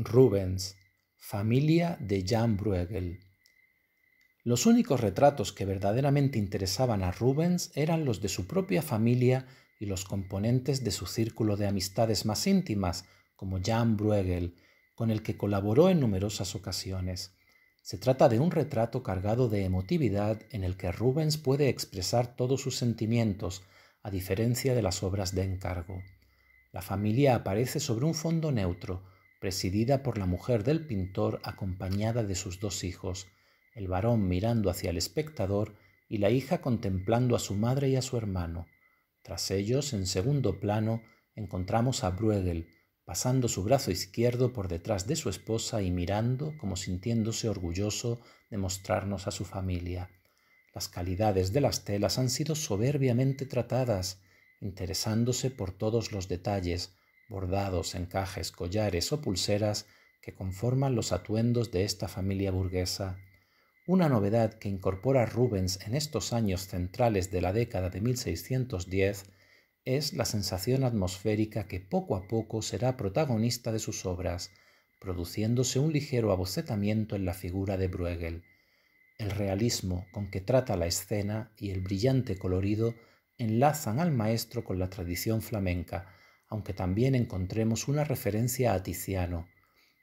Rubens, familia de Jan Bruegel. Los únicos retratos que verdaderamente interesaban a Rubens eran los de su propia familia y los componentes de su círculo de amistades más íntimas, como Jan Bruegel, con el que colaboró en numerosas ocasiones. Se trata de un retrato cargado de emotividad en el que Rubens puede expresar todos sus sentimientos, a diferencia de las obras de encargo. La familia aparece sobre un fondo neutro, presidida por la mujer del pintor acompañada de sus dos hijos, el varón mirando hacia el espectador y la hija contemplando a su madre y a su hermano. Tras ellos, en segundo plano, encontramos a Bruegel, pasando su brazo izquierdo por detrás de su esposa y mirando como sintiéndose orgulloso de mostrarnos a su familia. Las calidades de las telas han sido soberbiamente tratadas, interesándose por todos los detalles, bordados, encajes, collares o pulseras que conforman los atuendos de esta familia burguesa, una novedad que incorpora Rubens en estos años centrales de la década de 1610 es la sensación atmosférica que poco a poco será protagonista de sus obras, produciéndose un ligero abocetamiento en la figura de Bruegel. El realismo con que trata la escena y el brillante colorido enlazan al maestro con la tradición flamenca, aunque también encontremos una referencia a Tiziano.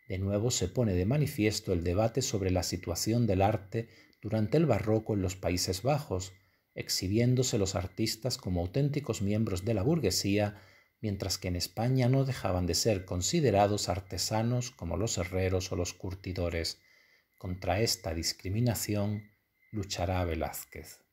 De nuevo se pone de manifiesto el debate sobre la situación del arte durante el barroco en los Países Bajos, exhibiéndose los artistas como auténticos miembros de la burguesía, mientras que en España no dejaban de ser considerados artesanos como los herreros o los curtidores. Contra esta discriminación luchará Velázquez.